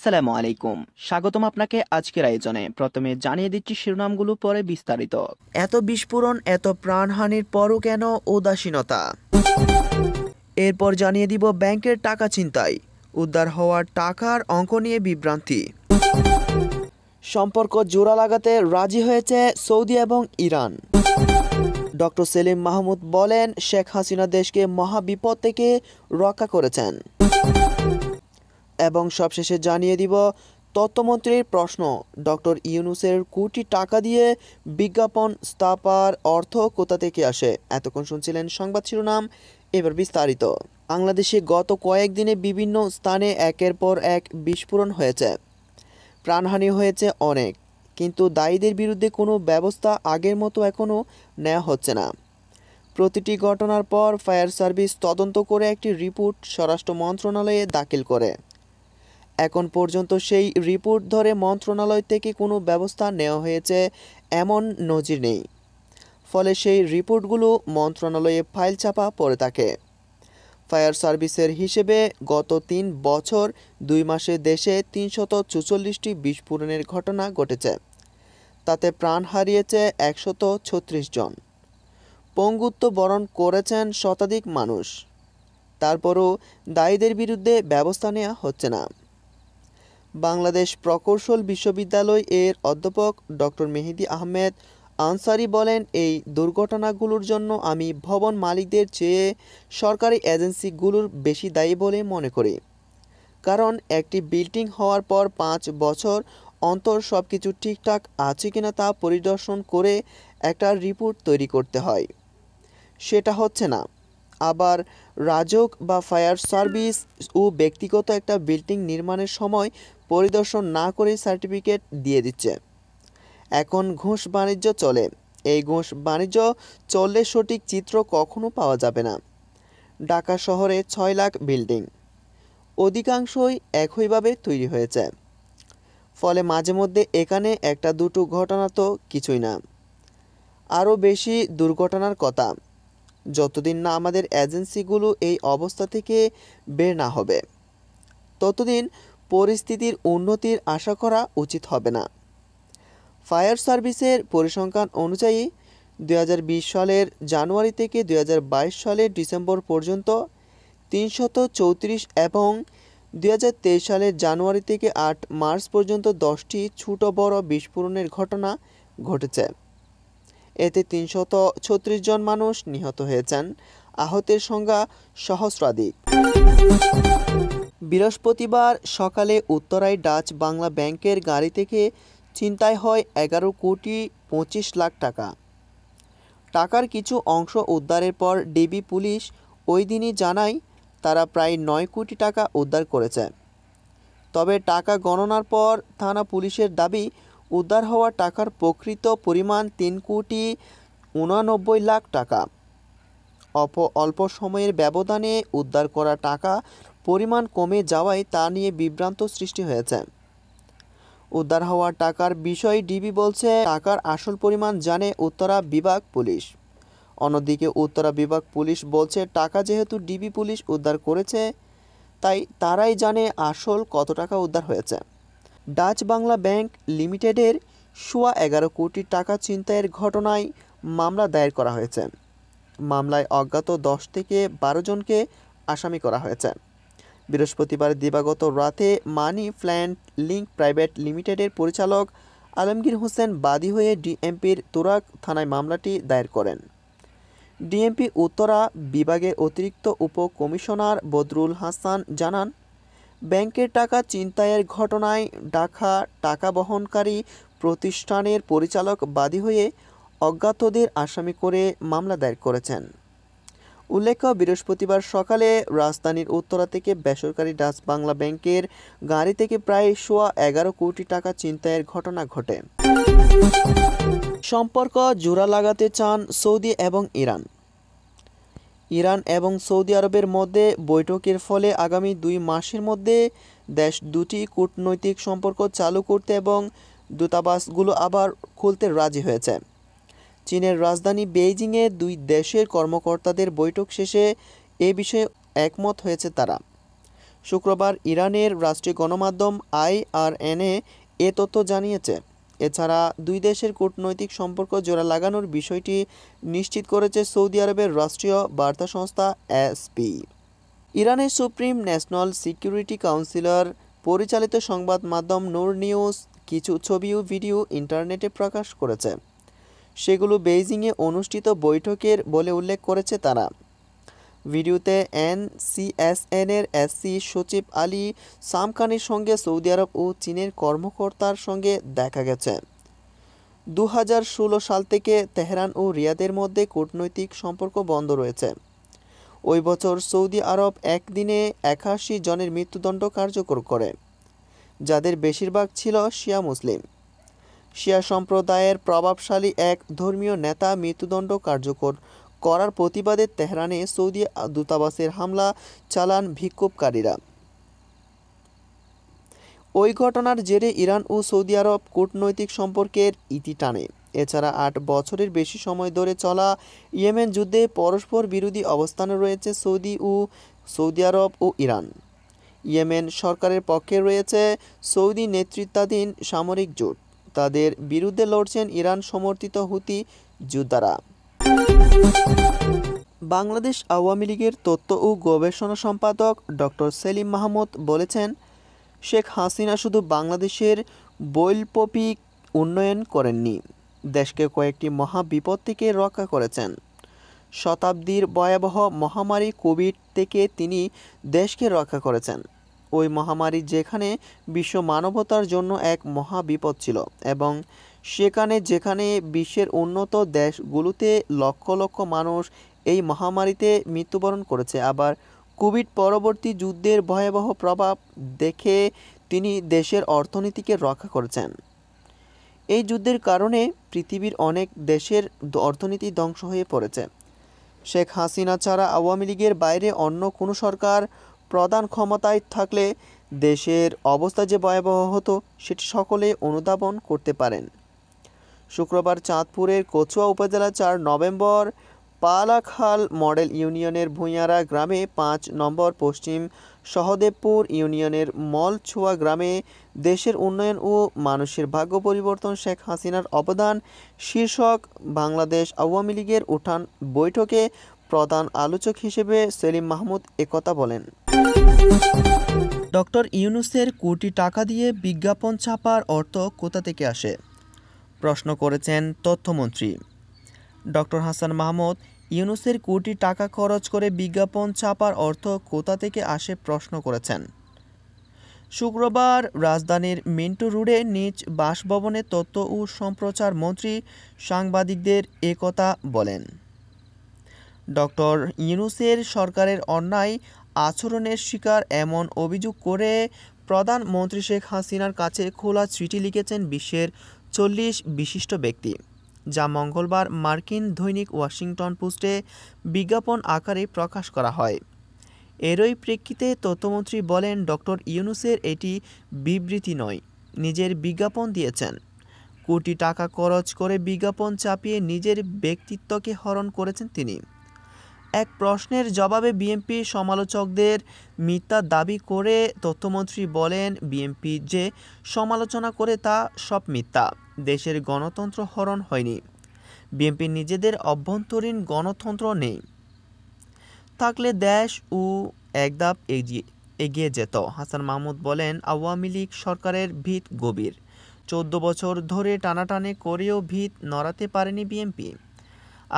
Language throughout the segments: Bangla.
আসসালামু আলাইকুম স্বাগতম আপনাকে আজকের আয়োজনে প্রথমে জানিয়ে দিচ্ছি শিরোনামগুলো পরে বিস্তারিত এত বিস্ফোরণ এত প্রাণহানির পরও কেন উদাসীনতা এরপর জানিয়ে দিব ব্যাংকের টাকা ছিনতাই উদ্ধার হওয়ার টাকার অঙ্ক নিয়ে বিভ্রান্তি সম্পর্ক জোড়া লাগাতে রাজি হয়েছে সৌদি এবং ইরান ডক্টর সেলিম মাহমুদ বলেন শেখ হাসিনা দেশকে মহাবিপদ থেকে রক্ষা করেছেন এবং সবশেষে জানিয়ে দিব তত্ত্বমন্ত্রীর প্রশ্ন ডক্টর ইউনুসের কোটি টাকা দিয়ে বিজ্ঞাপন স্থাপার অর্থ কোথা থেকে আসে এতক্ষণ শুনছিলেন সংবাদ শিরোনাম এবার বিস্তারিত বাংলাদেশে গত কয়েকদিনে বিভিন্ন স্থানে একের পর এক বিস্ফোরণ হয়েছে প্রাণহানি হয়েছে অনেক কিন্তু দায়ীদের বিরুদ্ধে কোনো ব্যবস্থা আগের মতো এখনও নেওয়া হচ্ছে না প্রতিটি ঘটনার পর ফায়ার সার্ভিস তদন্ত করে একটি রিপোর্ট স্বরাষ্ট্র মন্ত্রণালয়ে দাখিল করে এখন পর্যন্ত সেই রিপোর্ট ধরে মন্ত্রণালয় থেকে কোনো ব্যবস্থা নেওয়া হয়েছে এমন নজির নেই ফলে সেই রিপোর্টগুলো মন্ত্রণালয়ে ফাইল চাপা পড়ে থাকে ফায়ার সার্ভিসের হিসেবে গত তিন বছর দুই মাসে দেশে তিনশত চুচল্লিশটি বিস্ফোরণের ঘটনা ঘটেছে তাতে প্রাণ হারিয়েছে একশত ছত্রিশ জন পঙ্গুত্ব বরণ করেছেন শতাধিক মানুষ তারপরও দায়ীদের বিরুদ্ধে ব্যবস্থা নেওয়া হচ্ছে না বাংলাদেশ প্রকৌশল বিশ্ববিদ্যালয় এর অধ্যাপক ডক্টর মেহেদি আহমেদ আনসারি বলেন এই দুর্ঘটনাগুলোর জন্য আমি ভবন মালিকদের চেয়ে সরকারি এজেন্সিগুলোর বেশি দায়ী বলে মনে করি কারণ একটি বিল্ডিং হওয়ার পর পাঁচ বছর অন্তর সব কিছু ঠিকঠাক আছে কিনা তা পরিদর্শন করে একটা রিপোর্ট তৈরি করতে হয় সেটা হচ্ছে না আবার রাজক বা ফায়ার সার্ভিস ও ব্যক্তিগত একটা বিল্ডিং নির্মাণের সময় পরিদর্শন না করে সার্টিফিকেট দিয়ে দিচ্ছে এখন ঘুষ বাণিজ্য চলে এই ঘোষ বাণিজ্য চললে সঠিক চিত্র কখনো পাওয়া যাবে না ঢাকা শহরে ছয় লাখ বিল্ডিং অধিকাংশই একইভাবে তৈরি হয়েছে ফলে মাঝে মধ্যে এখানে একটা দুটো ঘটনা তো কিছুই না আরও বেশি দুর্ঘটনার কথা যতদিন না আমাদের এজেন্সিগুলো এই অবস্থা থেকে বের না হবে ততদিন পরিস্থিতির উন্নতির আশা করা উচিত হবে না ফায়ার সার্ভিসের পরিসংখ্যান অনুযায়ী দু সালের জানুয়ারি থেকে দু সালের ডিসেম্বর পর্যন্ত তিনশত চৌত্রিশ এবং দু সালের জানুয়ারি থেকে আট মার্চ পর্যন্ত দশটি ছোট বড় বিস্ফোরণের ঘটনা ঘটেছে এতে তিনশত ছত্রিশ জন মানুষ নিহত হয়েছেন আহতের সংখ্যা সহস্রাধিক বৃহস্পতিবার সকালে উত্তরায় ডাচ বাংলা ব্যাংকের গাড়ি থেকে চিন্তায় হয় এগারো কোটি পঁচিশ লাখ টাকা টাকার কিছু অংশ উদ্ধারের পর ডিবি পুলিশ ওই দিনই জানায় তারা প্রায় নয় কোটি টাকা উদ্ধার করেছে তবে টাকা গণনার পর থানা পুলিশের দাবি উদ্ধার হওয়া টাকার প্রকৃত পরিমাণ তিন কোটি উনানব্বই লাখ টাকা অপ অল্প সময়ের ব্যবধানে উদ্ধার করা টাকা পরিমাণ কমে যাওয়ায় তা নিয়ে বিভ্রান্ত সৃষ্টি হয়েছে উদ্ধার হওয়া টাকার বিষয়ে ডিবি বলছে টাকার আসল পরিমাণ জানে উত্তরা বিভাগ পুলিশ অন্যদিকে উত্তরা বিভাগ পুলিশ বলছে টাকা যেহেতু ডিবি পুলিশ উদ্ধার করেছে তাই তারাই জানে আসল কত টাকা উদ্ধার হয়েছে ডাচ বাংলা ব্যাংক লিমিটেডের সোয়া এগারো কোটি টাকা ছিনতাইয়ের ঘটনায় মামলা দায়ের করা হয়েছে মামলায় অজ্ঞাত দশ থেকে বারো জনকে আসামি করা হয়েছে বৃহস্পতিবার দিবাগত রাতে মানি প্ল্যান্ট লিঙ্ক প্রাইভেট লিমিটেডের পরিচালক আলমগীর হোসেন বাদী হয়ে ডিএমপির তোরাক থানায় মামলাটি দায়ের করেন ডিএমপি উত্তরা বিভাগের অতিরিক্ত উপ কমিশনার বদরুল হাসান জানান ব্যাংকের টাকা চিন্তায়ের ঘটনায় ডাকা টাকা বহনকারী প্রতিষ্ঠানের পরিচালক বাদী হয়ে অজ্ঞাতদের আসামি করে মামলা দায়ের করেছেন উল্লেখ্য বৃহস্পতিবার সকালে রাজধানীর উত্তরা থেকে বেসরকারি ডাচ বাংলা ব্যাংকের গাড়ি থেকে প্রায় সোয়া এগারো কোটি টাকা ছিনতাইয়ের ঘটনা ঘটে সম্পর্ক জোড়া লাগাতে চান সৌদি এবং ইরান ইরান এবং সৌদি আরবের মধ্যে বৈঠকের ফলে আগামী দুই মাসের মধ্যে দেশ দুটি কূটনৈতিক সম্পর্ক চালু করতে এবং দূতাবাসগুলো আবার খুলতে রাজি হয়েছে চীনের রাজধানী বেইজিংয়ে দুই দেশের কর্মকর্তাদের বৈঠক শেষে এ বিষয়ে একমত হয়েছে তারা শুক্রবার ইরানের রাষ্ট্রীয় গণমাধ্যম আইআরএনএ এ তথ্য জানিয়েছে এছাড়া দুই দেশের কূটনৈতিক সম্পর্ক জোড়া লাগানোর বিষয়টি নিশ্চিত করেছে সৌদি আরবের রাষ্ট্রীয় বার্তা সংস্থা এসপি ইরানের সুপ্রিম ন্যাশনাল সিকিউরিটি কাউন্সিলর পরিচালিত সংবাদ মাধ্যম নূর নিউজ কিছু ছবি ও ভিডিও ইন্টারনেটে প্রকাশ করেছে সেগুলো বেইজিংয়ে অনুষ্ঠিত বৈঠকের বলে উল্লেখ করেছে তারা ভিডিওতে এন এনসিএসএনের এসসি সচিব আলী সামখানের সঙ্গে সৌদি আরব ও চীনের কর্মকর্তার সঙ্গে দেখা গেছে দু ষোলো সাল থেকে তেহরান ও রিয়াদের মধ্যে কূটনৈতিক সম্পর্ক বন্ধ রয়েছে ওই বছর সৌদি আরব একদিনে একাশি জনের মৃত্যুদণ্ড কার্যকর করে যাদের বেশিরভাগ ছিল শিয়া মুসলিম শিয়া সম্প্রদায়ের প্রভাবশালী এক ধর্মীয় নেতা মৃত্যুদণ্ড কার্যকর করার প্রতিবাদে তেহরানে সৌদি দূতাবাসের হামলা চালান বিক্ষোভকারীরা ওই ঘটনার জেরে ইরান ও সৌদি আরব কূটনৈতিক সম্পর্কের ইতি টানে এছাড়া আট বছরের বেশি সময় ধরে চলা ইয়েমেন যুদ্ধে পরস্পর বিরোধী অবস্থানে রয়েছে সৌদি ও সৌদি আরব ও ইরান ইয়েমেন সরকারের পক্ষে রয়েছে সৌদি নেতৃত্বাধীন সামরিক জোট তাদের বিরুদ্ধে লড়ছেন ইরান সমর্থিত হুতি যোদ্ধারা বাংলাদেশ আওয়ামী লীগের তথ্য ও গবেষণা সম্পাদক ডক্টর সেলিম মাহমুদ বলেছেন শেখ হাসিনা শুধু বাংলাদেশের বৈল্পপিক উন্নয়ন করেননি দেশকে কয়েকটি মহা বিপদ থেকে রক্ষা করেছেন শতাব্দীর ভয়াবহ মহামারী কোভিড থেকে তিনি দেশকে রক্ষা করেছেন ওই মহামারী যেখানে বিশ্ব মানবতার জন্য এক মহা বিপদ ছিল এবং সেখানে যেখানে বিশ্বের উন্নত দেশগুলোতে লক্ষ লক্ষ মানুষ এই মহামারীতে মৃত্যুবরণ করেছে আবার কোভিড পরবর্তী যুদ্ধের ভয়াবহ প্রভাব দেখে তিনি দেশের অর্থনীতিকে রক্ষা করেছেন এই যুদ্ধের কারণে পৃথিবীর অনেক দেশের অর্থনীতি ধ্বংস হয়ে পড়েছে শেখ হাসিনা ছাড়া আওয়ামী লীগের বাইরে অন্য কোনো সরকার প্রধান ক্ষমতায় থাকলে দেশের অবস্থা যে ভয়াবহ হতো সেটি সকলে অনুধাবন করতে পারেন শুক্রবার চাঁদপুরের কচুয়া উপজেলা চার নভেম্বর পালাখাল মডেল ইউনিয়নের ভুঁইয়ারা গ্রামে পাঁচ নম্বর পশ্চিম সহদেবপুর ইউনিয়নের মলছুয়া গ্রামে দেশের উন্নয়ন ও মানুষের ভাগ্য পরিবর্তন শেখ হাসিনার অবদান শীর্ষক বাংলাদেশ আওয়ামী লীগের উঠান বৈঠকে প্রধান আলোচক হিসেবে সেলিম মাহমুদ একথা বলেন ডক্টর ইউনুসের কোটি টাকা দিয়ে বিজ্ঞাপন ছাপার অর্থ কোথা থেকে আসে প্রশ্ন করেছেন তথ্যমন্ত্রী ডক্টর হাসান মাহমুদ ইউনুসের কোটি টাকা খরচ করে বিজ্ঞাপন ছাপার অর্থ কোথা থেকে আসে প্রশ্ন করেছেন শুক্রবার রাজধানীর মিন্টু রোডে নিজ বাসভবনে তথ্য ও সম্প্রচার মন্ত্রী সাংবাদিকদের একথা বলেন ডক্টর ইউনুসের সরকারের অন্যায় আচরণের শিকার এমন অভিযোগ করে প্রধানমন্ত্রী শেখ হাসিনার কাছে খোলা চিঠি লিখেছেন বিশ্বের চল্লিশ বিশিষ্ট ব্যক্তি যা মঙ্গলবার মার্কিন দৈনিক ওয়াশিংটন পোস্টে বিজ্ঞাপন আকারে প্রকাশ করা হয় এরই প্রেক্ষিতে তথ্যমন্ত্রী বলেন ডক্টর ইউনুসের এটি বিবৃতি নয় নিজের বিজ্ঞাপন দিয়েছেন কোটি টাকা খরচ করে বিজ্ঞাপন চাপিয়ে নিজের ব্যক্তিত্বকে হরণ করেছেন তিনি এক প্রশ্নের জবাবে বিএনপি সমালোচকদের মিথ্যা দাবি করে তথ্যমন্ত্রী বলেন বিএনপি যে সমালোচনা করে তা সব মিথ্যা দেশের গণতন্ত্র হরণ হয়নি বিএনপি নিজেদের অভ্যন্তরীণ গণতন্ত্র নেই থাকলে দেশ ও একদাপ এগিয়ে এগিয়ে যেত হাসান মাহমুদ বলেন আওয়ামী লীগ সরকারের ভিত গভীর চোদ্দ বছর ধরে টানাটানে করেও ভিত নড়াতে পারেনি বিএনপি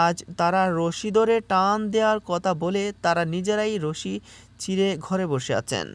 আজ তারা রশি ধরে টান দেওয়ার কথা বলে তারা নিজেরাই রশি ছিঁড়ে ঘরে বসে আছেন